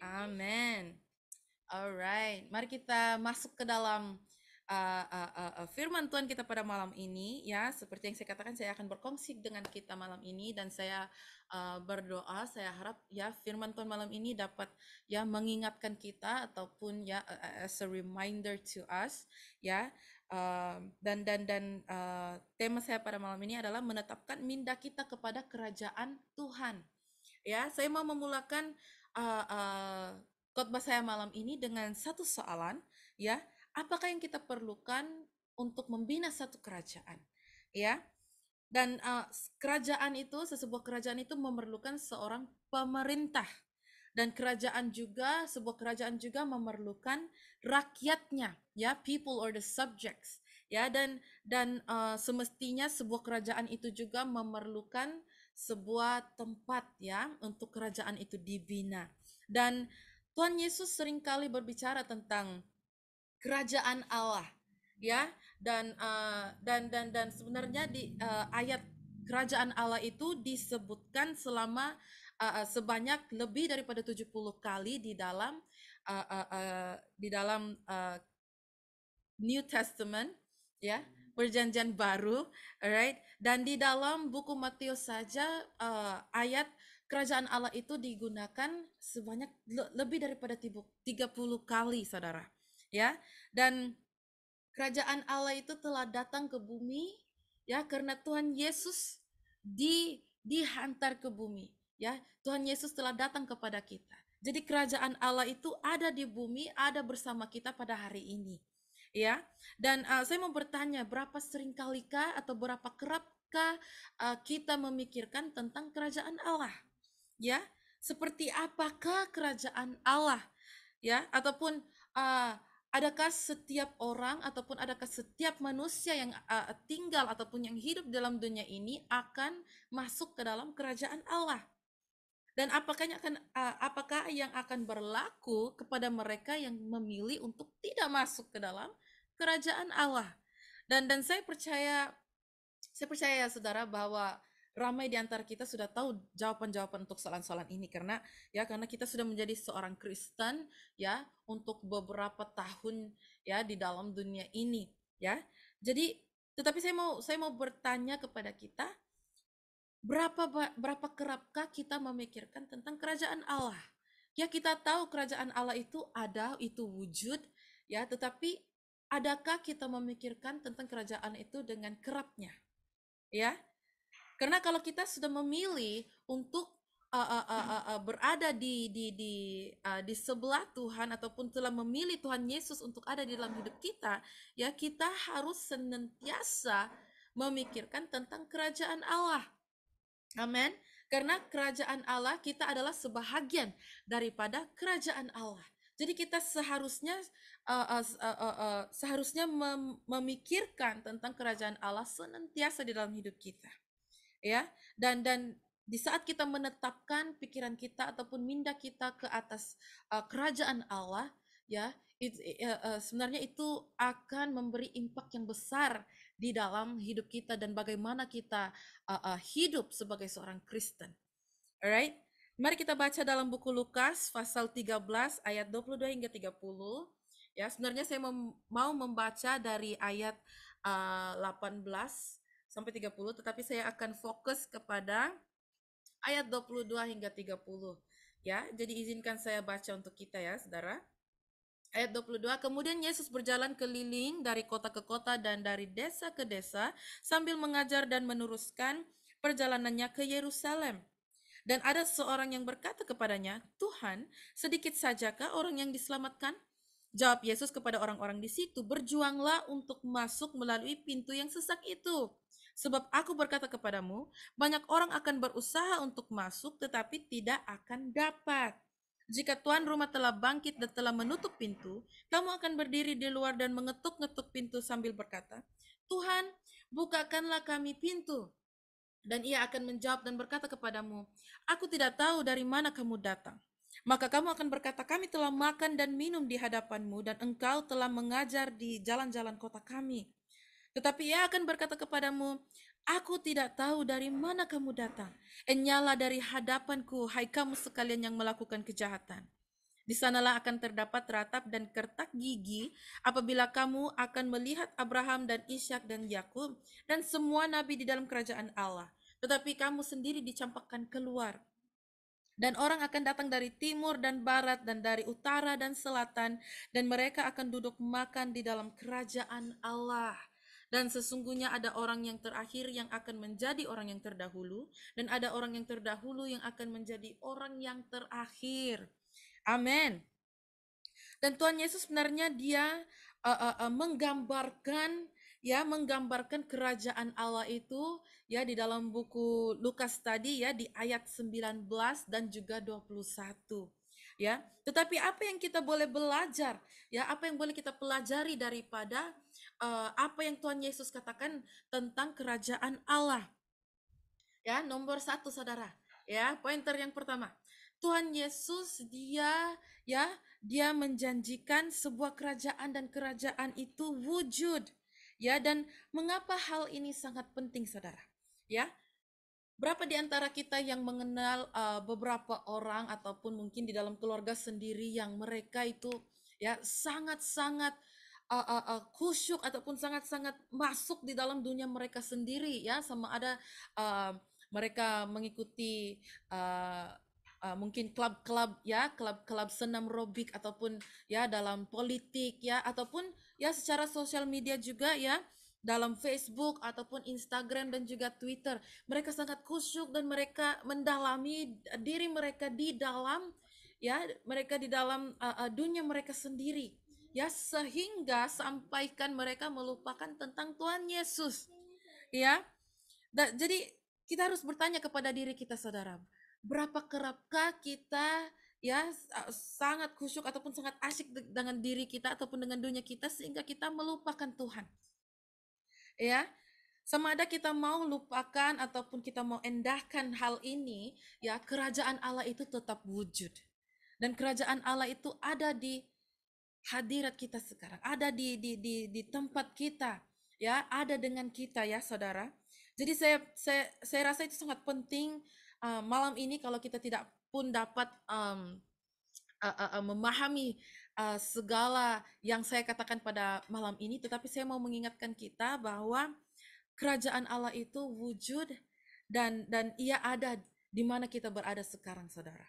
Amin. Alright, mari kita masuk ke dalam uh, uh, uh, uh, firman Tuhan kita pada malam ini ya. Seperti yang saya katakan, saya akan berkongsi dengan kita malam ini dan saya uh, berdoa. Saya harap ya firman Tuhan malam ini dapat ya mengingatkan kita ataupun ya as a reminder to us ya. Uh, dan dan dan uh, tema saya pada malam ini adalah menetapkan minda kita kepada kerajaan Tuhan. Ya, saya mau memulakan uh, uh, khotbah saya malam ini dengan satu soalan ya apakah yang kita perlukan untuk membina satu kerajaan ya dan uh, kerajaan itu sebuah kerajaan itu memerlukan seorang pemerintah dan kerajaan juga sebuah kerajaan juga memerlukan rakyatnya ya people or the subjects ya dan dan uh, semestinya sebuah kerajaan itu juga memerlukan sebuah tempat ya untuk kerajaan itu dibina. Dan Tuhan Yesus seringkali berbicara tentang kerajaan Allah ya dan uh, dan dan dan sebenarnya di uh, ayat kerajaan Allah itu disebutkan selama uh, sebanyak lebih daripada 70 kali di dalam uh, uh, uh, di dalam uh, New Testament ya perjanjian baru, alright? Dan di dalam buku Matius saja uh, ayat kerajaan Allah itu digunakan sebanyak le lebih daripada 30 kali, Saudara. Ya. Dan kerajaan Allah itu telah datang ke bumi ya karena Tuhan Yesus di dihantar ke bumi, ya. Tuhan Yesus telah datang kepada kita. Jadi kerajaan Allah itu ada di bumi, ada bersama kita pada hari ini ya. Dan uh, saya mau bertanya, berapa sering atau berapa kerapkah uh, kita memikirkan tentang kerajaan Allah? Ya, seperti apakah kerajaan Allah? Ya, ataupun uh, adakah setiap orang ataupun adakah setiap manusia yang uh, tinggal ataupun yang hidup dalam dunia ini akan masuk ke dalam kerajaan Allah? dan apakah yang akan apakah yang akan berlaku kepada mereka yang memilih untuk tidak masuk ke dalam kerajaan Allah. Dan dan saya percaya saya percaya ya saudara bahwa ramai di antara kita sudah tahu jawaban-jawaban untuk soalan-soalan ini karena ya karena kita sudah menjadi seorang Kristen ya untuk beberapa tahun ya di dalam dunia ini ya. Jadi tetapi saya mau saya mau bertanya kepada kita berapa berapa kerapkah kita memikirkan tentang kerajaan Allah? Ya kita tahu kerajaan Allah itu ada, itu wujud ya, tetapi adakah kita memikirkan tentang kerajaan itu dengan kerapnya? Ya. Karena kalau kita sudah memilih untuk uh, uh, uh, uh, uh, berada di di di uh, di sebelah Tuhan ataupun telah memilih Tuhan Yesus untuk ada di dalam hidup kita, ya kita harus senantiasa memikirkan tentang kerajaan Allah. Amin. Karena kerajaan Allah kita adalah sebahagian daripada kerajaan Allah. Jadi kita seharusnya uh, uh, uh, uh, uh, seharusnya mem memikirkan tentang kerajaan Allah senantiasa di dalam hidup kita. Ya, dan dan di saat kita menetapkan pikiran kita ataupun minda kita ke atas uh, kerajaan Allah, ya, it, uh, uh, sebenarnya itu akan memberi impak yang besar di dalam hidup kita dan bagaimana kita uh, uh, hidup sebagai seorang Kristen. Alright? Mari kita baca dalam buku Lukas pasal 13 ayat 22 hingga 30. Ya, sebenarnya saya mem mau membaca dari ayat uh, eh, 18 sampai 30, tetapi saya akan fokus kepada ayat 22 hingga 30. Ya, jadi izinkan saya baca untuk kita ya, Saudara. Ayat 22, kemudian Yesus berjalan keliling dari kota ke kota dan dari desa ke desa sambil mengajar dan meneruskan perjalanannya ke Yerusalem. Dan ada seorang yang berkata kepadanya, Tuhan, sedikit sajakah orang yang diselamatkan? Jawab Yesus kepada orang-orang di situ, berjuanglah untuk masuk melalui pintu yang sesak itu. Sebab aku berkata kepadamu, banyak orang akan berusaha untuk masuk tetapi tidak akan dapat. Jika tuan rumah telah bangkit dan telah menutup pintu, kamu akan berdiri di luar dan mengetuk-ngetuk pintu sambil berkata, Tuhan, bukakanlah kami pintu. Dan ia akan menjawab dan berkata kepadamu, Aku tidak tahu dari mana kamu datang. Maka kamu akan berkata, Kami telah makan dan minum di hadapanmu, dan engkau telah mengajar di jalan-jalan kota kami. Tetapi ia akan berkata kepadamu, Aku tidak tahu dari mana kamu datang. Enyala dari hadapanku, hai kamu sekalian yang melakukan kejahatan. Di sanalah akan terdapat ratap dan kertak gigi apabila kamu akan melihat Abraham dan Ishak dan Yakub dan semua nabi di dalam kerajaan Allah. Tetapi kamu sendiri dicampakkan keluar. Dan orang akan datang dari timur dan barat dan dari utara dan selatan dan mereka akan duduk makan di dalam kerajaan Allah dan sesungguhnya ada orang yang terakhir yang akan menjadi orang yang terdahulu dan ada orang yang terdahulu yang akan menjadi orang yang terakhir Amin. Dan Tuhan Yesus sebenarnya dia uh, uh, uh, menggambarkan ya menggambarkan kerajaan Allah itu ya di dalam buku Lukas tadi ya di ayat 19 dan juga 21 ya. Tetapi apa yang kita boleh belajar, ya, apa yang boleh kita pelajari daripada uh, apa yang Tuhan Yesus katakan tentang kerajaan Allah. Ya, nomor satu saudara, ya, pointer yang pertama. Tuhan Yesus dia ya dia menjanjikan sebuah kerajaan dan kerajaan itu wujud ya dan mengapa hal ini sangat penting saudara ya berapa di antara kita yang mengenal uh, beberapa orang ataupun mungkin di dalam keluarga sendiri yang mereka itu ya sangat-sangat uh, eh, uh, eh, uh, kusyuk ataupun sangat-sangat masuk di dalam dunia mereka sendiri ya sama ada uh, mereka mengikuti uh, mungkin klub-klub ya klub-klub senam robik ataupun ya dalam politik ya ataupun ya secara sosial media juga ya dalam Facebook ataupun Instagram dan juga Twitter mereka sangat kusyuk dan mereka mendalami diri mereka di dalam ya mereka di dalam uh, dunia mereka sendiri ya sehingga sampaikan mereka melupakan tentang Tuhan Yesus ya da, jadi kita harus bertanya kepada diri kita saudara berapa kerapkah kita ya sangat khusyuk ataupun sangat asyik dengan diri kita ataupun dengan dunia kita sehingga kita melupakan Tuhan. Ya. Sama ada kita mau lupakan ataupun kita mau endahkan hal ini, ya kerajaan Allah itu tetap wujud. Dan kerajaan Allah itu ada di hadirat kita sekarang, ada di di di, di tempat kita, ya, ada dengan kita ya, Saudara. Jadi saya saya saya rasa itu sangat penting uh, malam ini kalau kita tidak pun dapat um, uh, uh, uh, memahami uh, segala yang saya katakan pada malam ini, tetapi saya mau mengingatkan kita bahwa kerajaan Allah itu wujud dan dan ia ada di mana kita berada sekarang, saudara.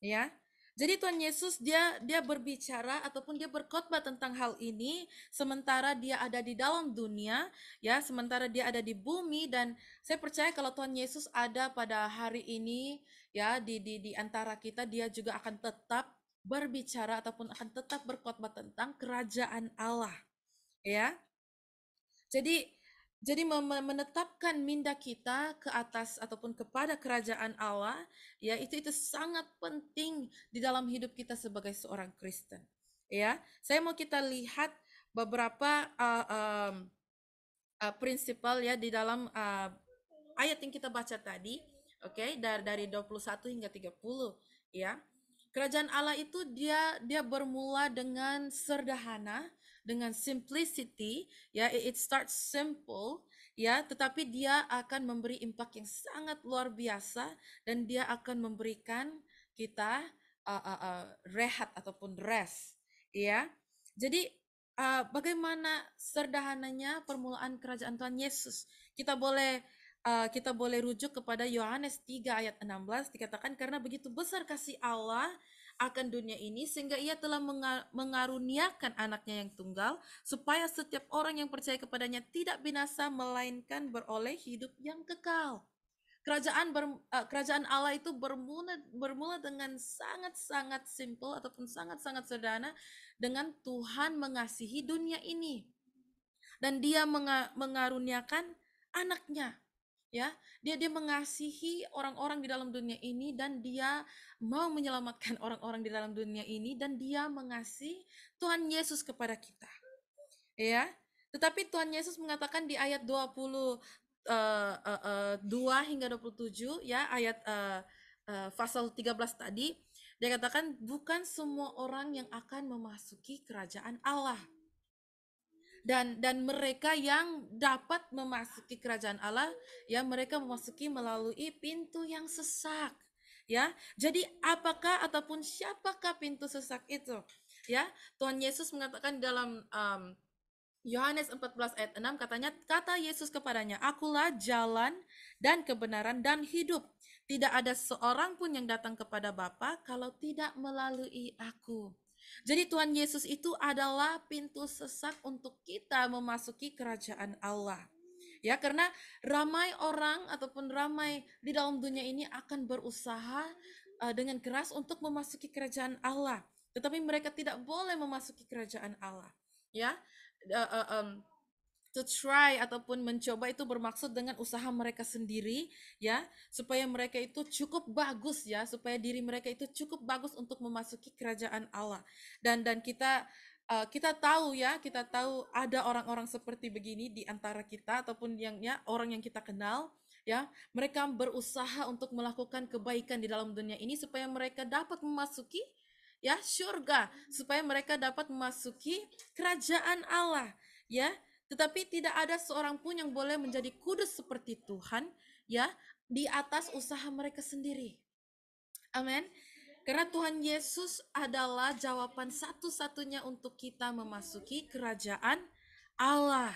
Ya, jadi Tuhan Yesus dia dia berbicara ataupun dia berkhotbah tentang hal ini sementara dia ada di dalam dunia ya, sementara dia ada di bumi dan saya percaya kalau Tuhan Yesus ada pada hari ini ya di di di antara kita dia juga akan tetap berbicara ataupun akan tetap berkhotbah tentang kerajaan Allah ya. Jadi jadi menetapkan minda kita ke atas ataupun kepada kerajaan Allah, ya itu itu sangat penting di dalam hidup kita sebagai seorang Kristen. Ya, saya mau kita lihat beberapa uh, um, uh, prinsipal ya di dalam uh, ayat yang kita baca tadi, oke, okay? dari dari 21 hingga 30, ya. Kerajaan Allah itu dia dia bermula dengan sederhana, dengan simplicity ya it starts simple ya tetapi dia akan memberi impact yang sangat luar biasa dan dia akan memberikan kita uh, uh, uh, rehat ataupun rest ya jadi uh, bagaimana sederhananya permulaan kerajaan Tuhan Yesus kita boleh uh, kita boleh rujuk kepada Yohanes 3 ayat 16 dikatakan karena begitu besar kasih Allah akan dunia ini sehingga ia telah mengaruniakan anaknya yang tunggal supaya setiap orang yang percaya kepadanya tidak binasa melainkan beroleh hidup yang kekal. Kerajaan ber, eh, kerajaan Allah itu bermula bermula dengan sangat-sangat simple ataupun sangat-sangat sederhana dengan Tuhan mengasihi dunia ini dan dia mengaruniakan anaknya ya dia dia mengasihi orang-orang di dalam dunia ini dan dia mau menyelamatkan orang-orang di dalam dunia ini dan dia mengasihi Tuhan Yesus kepada kita ya tetapi Tuhan Yesus mengatakan di ayat 20 uh, uh, uh, 2 hingga 27 ya ayat uh, uh, pasal 13 tadi dia katakan bukan semua orang yang akan memasuki kerajaan Allah dan dan mereka yang dapat memasuki kerajaan Allah ya mereka memasuki melalui pintu yang sesak ya jadi apakah ataupun siapakah pintu sesak itu ya Tuhan Yesus mengatakan dalam um, Yohanes 14 ayat 6 katanya kata Yesus kepadanya akulah jalan dan kebenaran dan hidup tidak ada seorang pun yang datang kepada Bapa kalau tidak melalui aku jadi Tuhan Yesus itu adalah pintu sesak untuk kita memasuki kerajaan Allah. Ya, karena ramai orang ataupun ramai di dalam dunia ini akan berusaha eh, dengan keras untuk memasuki kerajaan Allah, tetapi mereka tidak boleh memasuki kerajaan Allah. Ya, eh, eh, to try ataupun mencoba itu bermaksud dengan usaha mereka sendiri ya supaya mereka itu cukup bagus ya supaya diri mereka itu cukup bagus untuk memasuki kerajaan Allah dan dan kita eh, kita tahu ya kita tahu ada orang-orang seperti begini di antara kita ataupun yang ya orang yang kita kenal ya mereka berusaha untuk melakukan kebaikan di dalam dunia ini supaya mereka dapat memasuki ya surga supaya mereka dapat memasuki kerajaan Allah ya tetapi tidak ada seorang pun yang boleh menjadi kudus seperti Tuhan, ya, di atas usaha mereka sendiri. Amin. Karena Tuhan Yesus adalah jawaban satu-satunya untuk kita memasuki kerajaan Allah.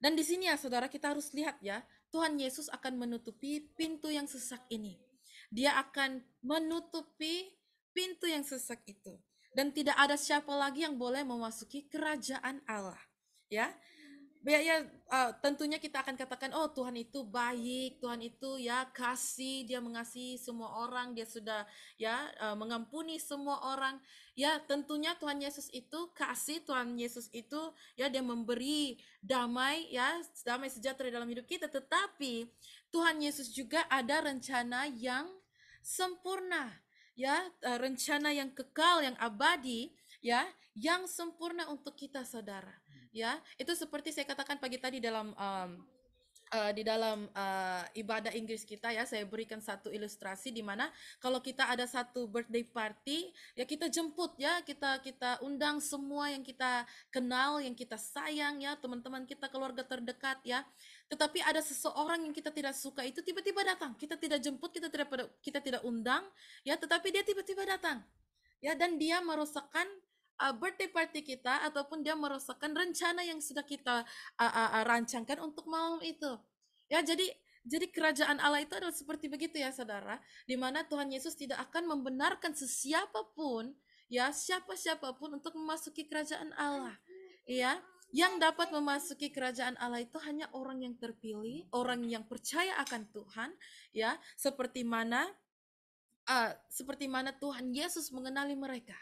Dan di sini ya saudara kita harus lihat ya, Tuhan Yesus akan menutupi pintu yang sesak ini. Dia akan menutupi pintu yang sesak itu. Dan tidak ada siapa lagi yang boleh memasuki kerajaan Allah ya ya, ya uh, tentunya kita akan katakan oh Tuhan itu baik Tuhan itu ya kasih dia mengasihi semua orang dia sudah ya uh, mengampuni semua orang ya tentunya Tuhan Yesus itu kasih Tuhan Yesus itu ya dia memberi damai ya damai sejahtera dalam hidup kita tetapi Tuhan Yesus juga ada rencana yang sempurna ya uh, rencana yang kekal yang abadi ya yang sempurna untuk kita saudara ya itu seperti saya katakan pagi tadi dalam um, uh, di dalam uh, ibadah Inggris kita ya saya berikan satu ilustrasi di mana kalau kita ada satu birthday party ya kita jemput ya kita kita undang semua yang kita kenal yang kita sayang ya teman-teman kita keluarga terdekat ya tetapi ada seseorang yang kita tidak suka itu tiba-tiba datang kita tidak jemput kita tidak kita tidak undang ya tetapi dia tiba-tiba datang ya dan dia merusakkan uh, birthday party kita ataupun dia merusakkan rencana yang sudah kita uh, uh, uh, rancangkan untuk malam itu. Ya, jadi jadi kerajaan Allah itu adalah seperti begitu ya saudara, di mana Tuhan Yesus tidak akan membenarkan sesiapapun ya siapa-siapapun untuk memasuki kerajaan Allah. Ya, yang dapat memasuki kerajaan Allah itu hanya orang yang terpilih, orang yang percaya akan Tuhan, ya, seperti mana uh, seperti mana Tuhan Yesus mengenali mereka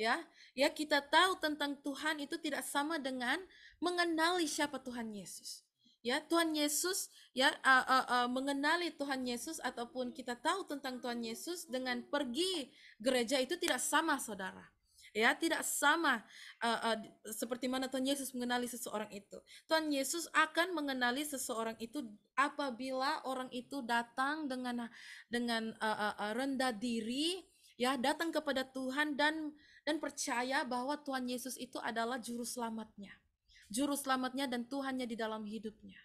ya ya kita tahu tentang Tuhan itu tidak sama dengan mengenali siapa Tuhan Yesus ya Tuhan Yesus ya uh, uh, uh, mengenali Tuhan Yesus ataupun kita tahu tentang Tuhan Yesus dengan pergi gereja itu tidak sama saudara ya tidak sama uh, uh, seperti mana Tuhan Yesus mengenali seseorang itu Tuhan Yesus akan mengenali seseorang itu apabila orang itu datang dengan dengan uh, uh, rendah diri ya datang kepada Tuhan dan dan percaya bahwa Tuhan Yesus itu adalah juru selamatnya. Juru selamatnya dan Tuhannya di dalam hidupnya.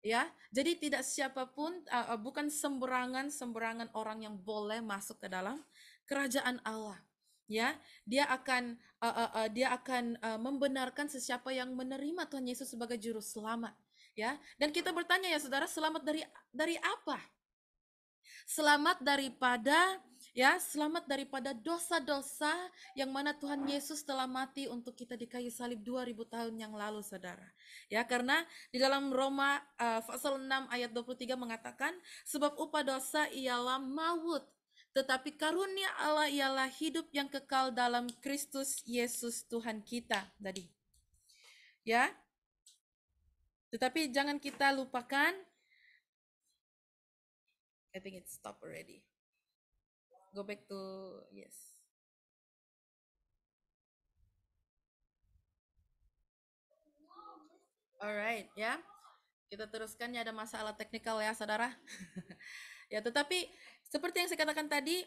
Ya, jadi tidak siapapun uh, bukan sembrangan sembarangan orang yang boleh masuk ke dalam kerajaan Allah. Ya, dia akan uh, uh, uh, dia akan uh, membenarkan sesiapa yang menerima Tuhan Yesus sebagai juru selamat. Ya, dan kita bertanya ya saudara, selamat dari dari apa? Selamat daripada Ya, selamat daripada dosa-dosa yang mana Tuhan Yesus telah mati untuk kita di kayu salib 2000 tahun yang lalu, Saudara. Ya, karena di dalam Roma uh, pasal 6 ayat 23 mengatakan, sebab upah dosa ialah maut, tetapi karunia Allah ialah hidup yang kekal dalam Kristus Yesus Tuhan kita tadi. Ya. Tetapi jangan kita lupakan I think it's stop already go back to yes Alright, ya. Kita teruskan ya ada masalah teknikal ya, saudara. ya, tetapi seperti yang saya katakan tadi,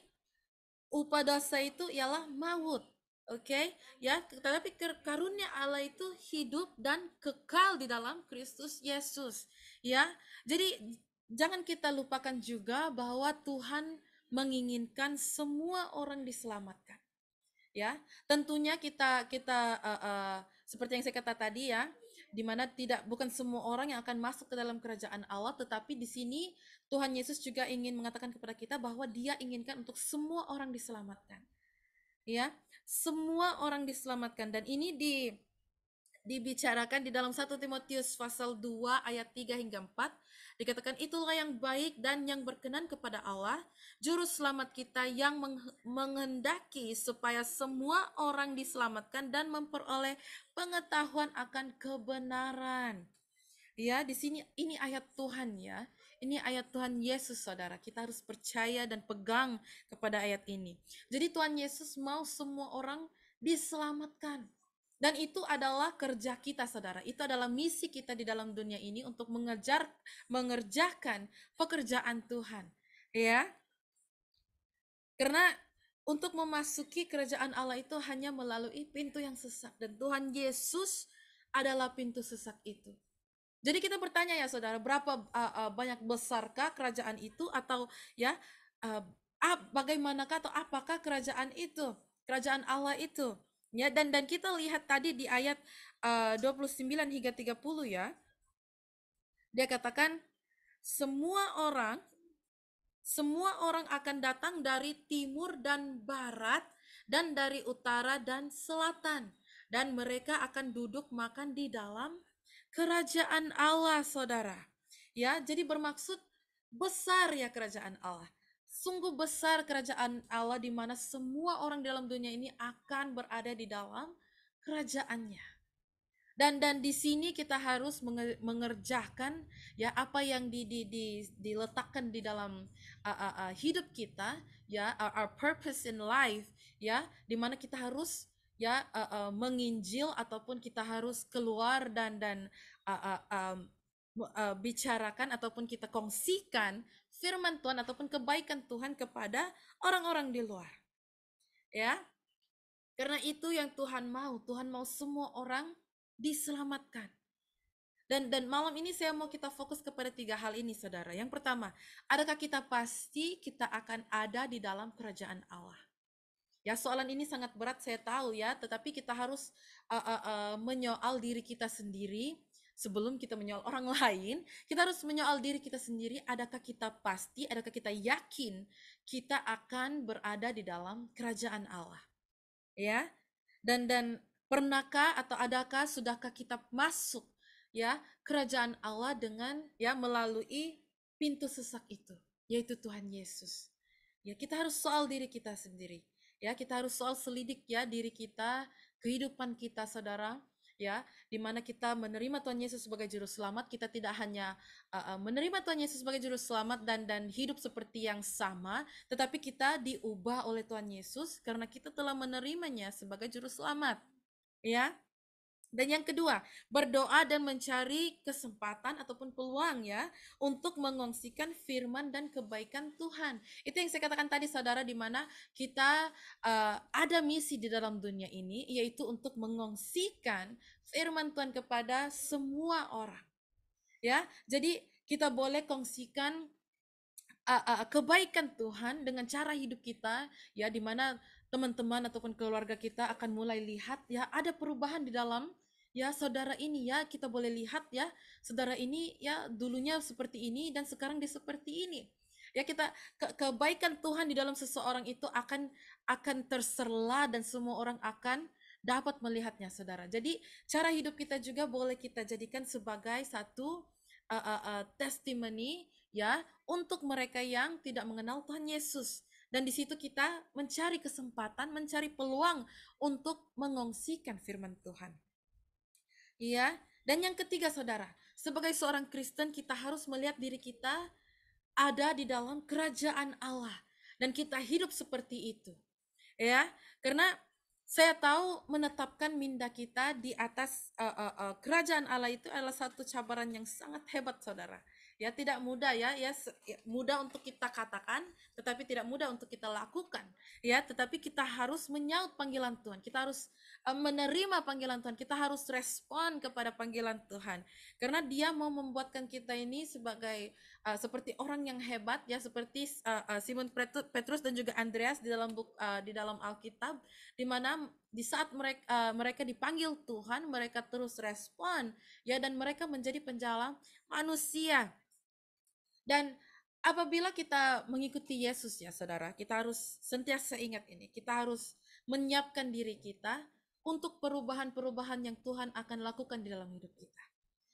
upah dosa itu ialah maut. Oke, okay? ya, tetapi karunia Allah itu hidup dan kekal di dalam Kristus Yesus, ya. Jadi jangan kita lupakan juga bahwa Tuhan menginginkan semua orang diselamatkan. Ya, tentunya kita kita uh, uh, seperti yang saya kata tadi ya, di mana tidak bukan semua orang yang akan masuk ke dalam kerajaan Allah, tetapi di sini Tuhan Yesus juga ingin mengatakan kepada kita bahwa Dia inginkan untuk semua orang diselamatkan. Ya, semua orang diselamatkan dan ini di dibicarakan di dalam 1 Timotius pasal 2 ayat 3 hingga 4 Dikatakan itulah yang baik dan yang berkenan kepada Allah, juru selamat kita yang menghendaki supaya semua orang diselamatkan dan memperoleh pengetahuan akan kebenaran. Ya, di sini ini ayat Tuhan ya. Ini ayat Tuhan Yesus Saudara. Kita harus percaya dan pegang kepada ayat ini. Jadi Tuhan Yesus mau semua orang diselamatkan. Dan itu adalah kerja kita, saudara. Itu adalah misi kita di dalam dunia ini untuk mengejar, mengerjakan pekerjaan Tuhan. Ya, karena untuk memasuki kerajaan Allah itu hanya melalui pintu yang sesak dan Tuhan Yesus adalah pintu sesak itu. Jadi kita bertanya ya saudara, berapa uh, uh, banyak besarkah kerajaan itu atau ya uh, bagaimanakah atau apakah kerajaan itu, kerajaan Allah itu? Ya, dan dan kita lihat tadi di ayat uh, 29 hingga 30 ya. Dia katakan semua orang semua orang akan datang dari timur dan barat dan dari utara dan selatan dan mereka akan duduk makan di dalam kerajaan Allah, Saudara. Ya, jadi bermaksud besar ya kerajaan Allah. Sungguh besar kerajaan Allah di mana semua orang dalam dunia ini akan berada di dalam kerajaannya. Dan dan di sini kita harus mengerjakan ya apa yang di, di, di, diletakkan di dalam uh, uh, uh, hidup kita ya our, our purpose in life ya di mana kita harus ya uh, uh, menginjil ataupun kita harus keluar dan dan uh, uh, um, uh, bicarakan ataupun kita kongsikan firman Tuhan ataupun kebaikan Tuhan kepada orang-orang di luar. Ya. Karena itu yang Tuhan mau, Tuhan mau semua orang diselamatkan. Dan dan malam ini saya mau kita fokus kepada tiga hal ini Saudara. Yang pertama, adakah kita pasti kita akan ada di dalam kerajaan Allah? Ya, soalan ini sangat berat saya tahu ya, tetapi kita harus uh, uh, uh, menyoal diri kita sendiri sebelum kita menyoal orang lain, kita harus menyoal diri kita sendiri, adakah kita pasti, adakah kita yakin kita akan berada di dalam kerajaan Allah. Ya. Dan dan pernahkah atau adakah sudahkah kita masuk ya kerajaan Allah dengan ya melalui pintu sesak itu, yaitu Tuhan Yesus. Ya, kita harus soal diri kita sendiri. Ya, kita harus soal selidik ya diri kita, kehidupan kita, Saudara ya di mana kita menerima Tuhan Yesus sebagai juru selamat kita tidak hanya uh, menerima Tuhan Yesus sebagai juru selamat dan dan hidup seperti yang sama tetapi kita diubah oleh Tuhan Yesus karena kita telah menerimanya sebagai juru selamat ya dan yang kedua, berdoa dan mencari kesempatan ataupun peluang ya untuk mengongsikan firman dan kebaikan Tuhan. Itu yang saya katakan tadi saudara di mana kita uh, ada misi di dalam dunia ini yaitu untuk mengongsikan firman Tuhan kepada semua orang. Ya. Jadi kita boleh kongsikan uh, uh, kebaikan Tuhan dengan cara hidup kita ya di mana teman-teman ataupun keluarga kita akan mulai lihat ya ada perubahan di dalam ya saudara ini ya kita boleh lihat ya saudara ini ya dulunya seperti ini dan sekarang dia seperti ini ya kita ke kebaikan Tuhan di dalam seseorang itu akan akan terserla dan semua orang akan dapat melihatnya saudara jadi cara hidup kita juga boleh kita jadikan sebagai satu uh, eh, uh, eh, uh, eh, testimoni ya untuk mereka yang tidak mengenal Tuhan Yesus dan di situ kita mencari kesempatan mencari peluang untuk mengongsikan firman Tuhan Iya. Dan yang ketiga saudara, sebagai seorang Kristen kita harus melihat diri kita ada di dalam kerajaan Allah dan kita hidup seperti itu. Ya, karena saya tahu menetapkan minda kita di atas uh, uh, uh, kerajaan Allah itu adalah satu cabaran yang sangat hebat saudara ya tidak mudah ya ya, ya mudah untuk kita katakan tetapi tidak mudah untuk kita lakukan ya tetapi kita harus menyaut panggilan Tuhan kita harus e, menerima panggilan Tuhan kita harus respon kepada panggilan Tuhan karena dia mau membuatkan kita ini sebagai uh, seperti orang yang hebat ya seperti uh, uh, Simon Petrus dan juga Andreas di dalam buku uh, di dalam Alkitab di mana di saat mereka uh, mereka dipanggil Tuhan mereka terus respon ya dan mereka menjadi penjala manusia dan apabila kita mengikuti Yesus ya saudara, kita harus sentiasa ingat ini. Kita harus menyiapkan diri kita untuk perubahan-perubahan yang Tuhan akan lakukan di dalam hidup kita.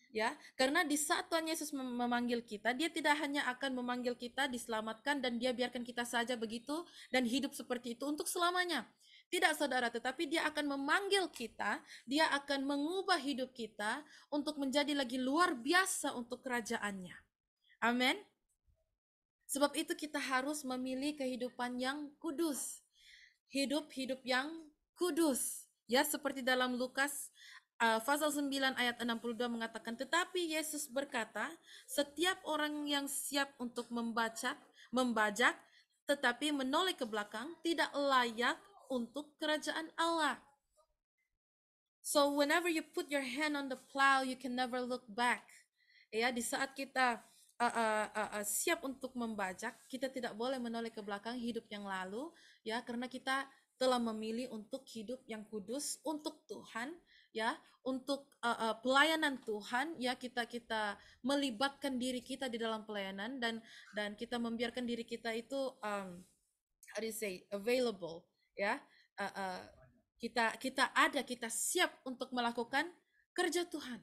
Ya, karena di saat Tuhan Yesus memanggil kita, dia tidak hanya akan memanggil kita diselamatkan dan dia biarkan kita saja begitu dan hidup seperti itu untuk selamanya. Tidak saudara, tetapi dia akan memanggil kita, dia akan mengubah hidup kita untuk menjadi lagi luar biasa untuk kerajaannya. Amin. Sebab itu kita harus memilih kehidupan yang kudus. Hidup-hidup yang kudus. Ya, seperti dalam Lukas uh, 9 ayat 62 mengatakan, "Tetapi Yesus berkata, setiap orang yang siap untuk membaca, membajak, tetapi menoleh ke belakang tidak layak untuk kerajaan Allah." So whenever you put your hand on the plow, you can never look back. Ya, di saat kita uh, uh, uh, siap untuk membajak, kita tidak boleh menoleh ke belakang hidup yang lalu, ya, karena kita telah memilih untuk hidup yang kudus untuk Tuhan, ya, untuk uh, uh, pelayanan Tuhan, ya, kita kita melibatkan diri kita di dalam pelayanan dan dan kita membiarkan diri kita itu, um, how do you say, available, ya, uh, uh, kita kita ada, kita siap untuk melakukan kerja Tuhan,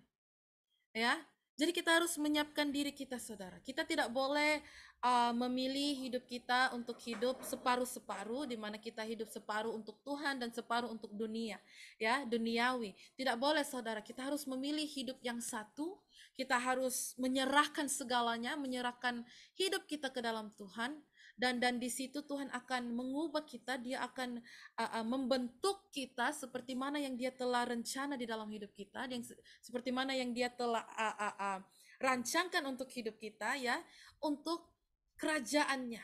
ya jadi kita harus menyiapkan diri kita, saudara. Kita tidak boleh uh, memilih hidup kita untuk hidup separuh-separuh, di mana kita hidup separuh untuk Tuhan dan separuh untuk dunia, ya duniawi. Tidak boleh, saudara. Kita harus memilih hidup yang satu. Kita harus menyerahkan segalanya, menyerahkan hidup kita ke dalam Tuhan dan dan di situ Tuhan akan mengubah kita, dia akan uh, uh, membentuk kita seperti mana yang dia telah rencana di dalam hidup kita, yang seperti mana yang dia telah uh, uh, uh, rancangkan untuk hidup kita ya, untuk kerajaannya,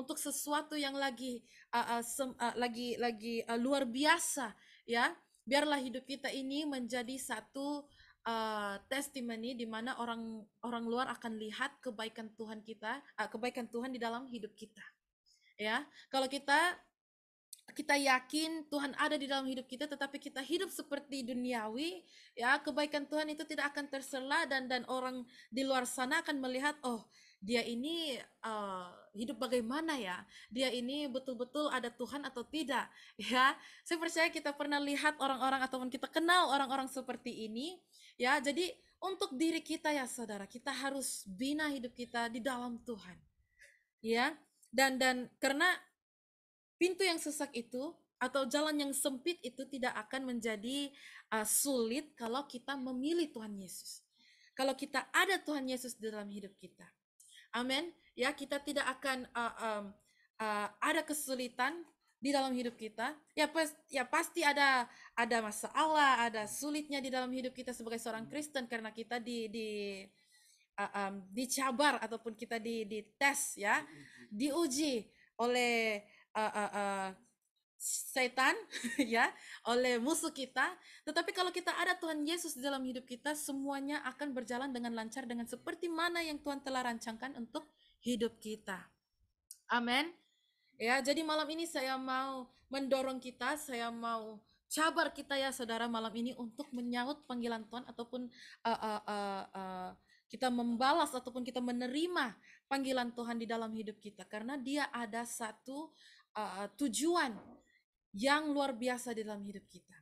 untuk sesuatu yang lagi uh, uh, sem, uh, lagi lagi uh, luar biasa ya. Biarlah hidup kita ini menjadi satu uh, eh, testimoni di mana orang orang luar akan lihat kebaikan Tuhan kita, uh, kebaikan Tuhan di dalam hidup kita. Ya, kalau kita kita yakin Tuhan ada di dalam hidup kita tetapi kita hidup seperti duniawi ya kebaikan Tuhan itu tidak akan terserlah dan dan orang di luar sana akan melihat oh dia ini uh, hidup bagaimana ya dia ini betul-betul ada Tuhan atau tidak ya saya percaya kita pernah lihat orang-orang ataupun kita kenal orang-orang seperti ini ya jadi untuk diri kita ya saudara kita harus bina hidup kita di dalam Tuhan ya dan dan karena pintu yang sesak itu atau jalan yang sempit itu tidak akan menjadi uh, sulit kalau kita memilih Tuhan Yesus. Kalau kita ada Tuhan Yesus di dalam hidup kita. Amin. Ya, kita tidak akan uh, um, uh, ada kesulitan di dalam hidup kita. Ya, pas, ya pasti ada ada masalah, ada sulitnya di dalam hidup kita sebagai seorang Kristen karena kita di di uh, um, dicabar ataupun kita di dites ya, diuji oleh uh, uh, uh, setan ya oleh musuh kita tetapi kalau kita ada Tuhan Yesus di dalam hidup kita semuanya akan berjalan dengan lancar dengan seperti mana yang Tuhan telah rancangkan untuk hidup kita amin ya jadi malam ini saya mau mendorong kita saya mau cabar kita ya saudara malam ini untuk menyaut panggilan Tuhan ataupun uh, uh, uh, uh, kita membalas ataupun kita menerima panggilan Tuhan di dalam hidup kita karena dia ada satu uh, tujuan yang luar biasa di dalam hidup kita.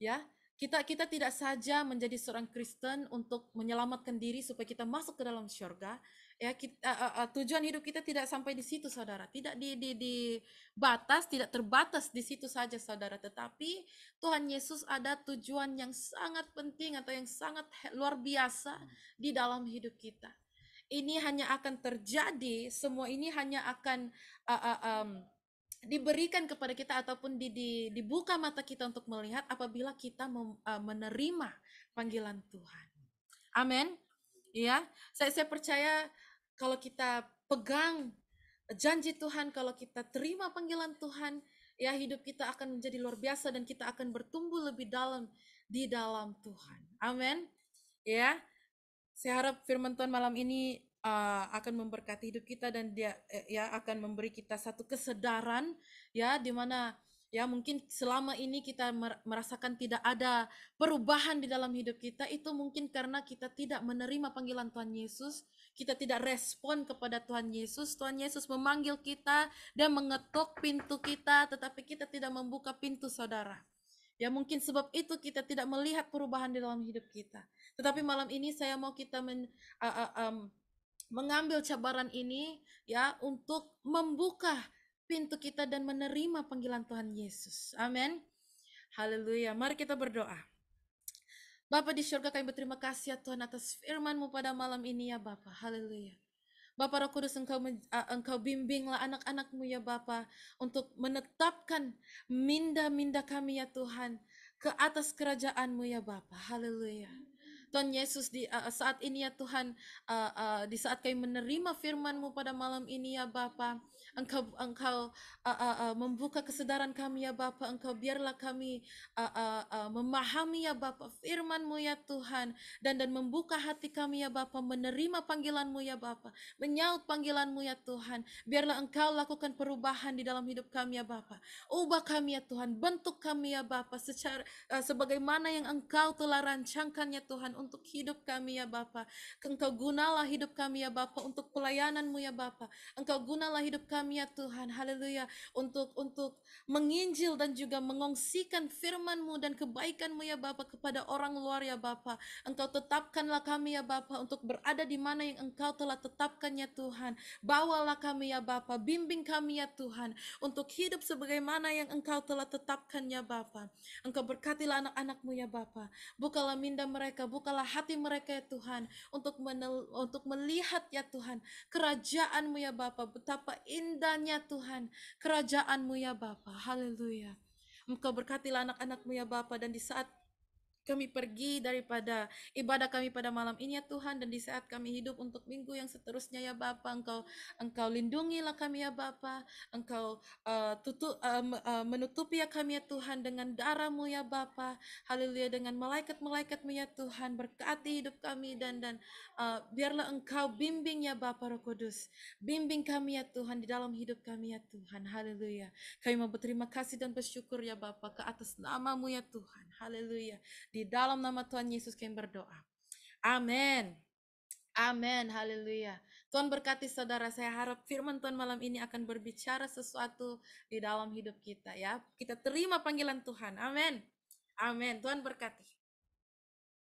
Ya, kita kita tidak saja menjadi seorang Kristen untuk menyelamatkan diri supaya kita masuk ke dalam syurga. Ya, kita, uh, eh, uh, eh, eh, tujuan hidup kita tidak sampai di situ, saudara. Tidak di, di di batas, tidak terbatas di situ saja, saudara. Tetapi Tuhan Yesus ada tujuan yang sangat penting atau yang sangat luar biasa hmm. di dalam hidup kita. Ini hanya akan terjadi, semua ini hanya akan uh, uh, um, diberikan kepada kita ataupun di, di, dibuka mata kita untuk melihat apabila kita mem, uh, menerima panggilan Tuhan. Amin. Ya, saya saya percaya kalau kita pegang janji Tuhan, kalau kita terima panggilan Tuhan, ya hidup kita akan menjadi luar biasa dan kita akan bertumbuh lebih dalam di dalam Tuhan. Amin. Ya. Saya harap firman Tuhan malam ini uh, akan memberkati hidup kita dan dia eh, ya akan memberi kita satu kesedaran ya di mana ya mungkin selama ini kita merasakan tidak ada perubahan di dalam hidup kita itu mungkin karena kita tidak menerima panggilan Tuhan Yesus kita tidak respon kepada Tuhan Yesus Tuhan Yesus memanggil kita dan mengetuk pintu kita tetapi kita tidak membuka pintu saudara ya mungkin sebab itu kita tidak melihat perubahan di dalam hidup kita tetapi malam ini saya mau kita men, uh, uh, um, mengambil cabaran ini ya untuk membuka pintu kita dan menerima panggilan Tuhan Yesus. Amin. Haleluya. Mari kita berdoa. Bapak di surga kami berterima kasih ya Tuhan atas firman-Mu pada malam ini ya Bapak. Haleluya. Bapak Roh Kudus engkau engkau bimbinglah anak-anakmu ya Bapa untuk menetapkan minda-minda kami ya Tuhan ke atas kerajaanmu ya Bapa. Haleluya. Tuhan Yesus di uh, saat ini ya Tuhan uh, uh, di saat kami menerima firman-Mu pada malam ini ya Bapa Engkau engkau uh, uh, uh, membuka kesedaran kami ya Bapa. Engkau biarlah kami uh, uh, uh, memahami ya Bapa firman-Mu ya Tuhan dan dan membuka hati kami ya Bapa menerima panggilan-Mu ya Bapa, menyaut panggilan-Mu ya Tuhan. Biarlah Engkau lakukan perubahan di dalam hidup kami ya Bapa. Ubah kami ya Tuhan, bentuk kami ya Bapa secara uh, sebagaimana yang Engkau telah rancangkan ya Tuhan untuk hidup kami ya Bapa. Engkau gunalah hidup kami ya Bapa untuk pelayananmu ya Bapa. Engkau gunalah hidup kami ya Tuhan. Haleluya. Untuk untuk menginjil dan juga mengongsikan firman-Mu dan kebaikan-Mu ya Bapa kepada orang luar ya Bapa. Engkau tetapkanlah kami ya Bapa untuk berada di mana yang Engkau telah tetapkan ya Tuhan. Bawalah kami ya Bapa, bimbing kami ya Tuhan untuk hidup sebagaimana yang Engkau telah tetapkan ya Bapa. Engkau berkatilah anak-anakmu ya Bapa. Bukalah minda mereka, bukalah hati mereka ya Tuhan untuk menel, untuk melihat ya Tuhan kerajaan-Mu ya Bapa. Betapa ini indahnya Tuhan kerajaanmu ya Bapa. Haleluya. Engkau berkatilah anak anakmu ya Bapa dan di saat kami pergi daripada ibadah kami pada malam ini ya Tuhan dan di saat kami hidup untuk minggu yang seterusnya ya Bapa Engkau Engkau lindungilah kami ya Bapa Engkau uh, eh, tutup uh, eh, uh, eh, menutupi ya kami ya Tuhan dengan darahmu ya Bapa Haleluya dengan malaikat-malaikatmu ya Tuhan berkati hidup kami dan dan uh, biarlah Engkau bimbing ya Bapa Roh Kudus bimbing kami ya Tuhan di dalam hidup kami ya Tuhan Haleluya kami mau berterima kasih dan bersyukur ya Bapa ke atas namamu ya Tuhan Haleluya di dalam nama Tuhan Yesus kami berdoa. Amin. Amin, haleluya. Tuhan berkati saudara, saya harap firman Tuhan malam ini akan berbicara sesuatu di dalam hidup kita ya. Kita terima panggilan Tuhan, amin. Amin, Tuhan berkati.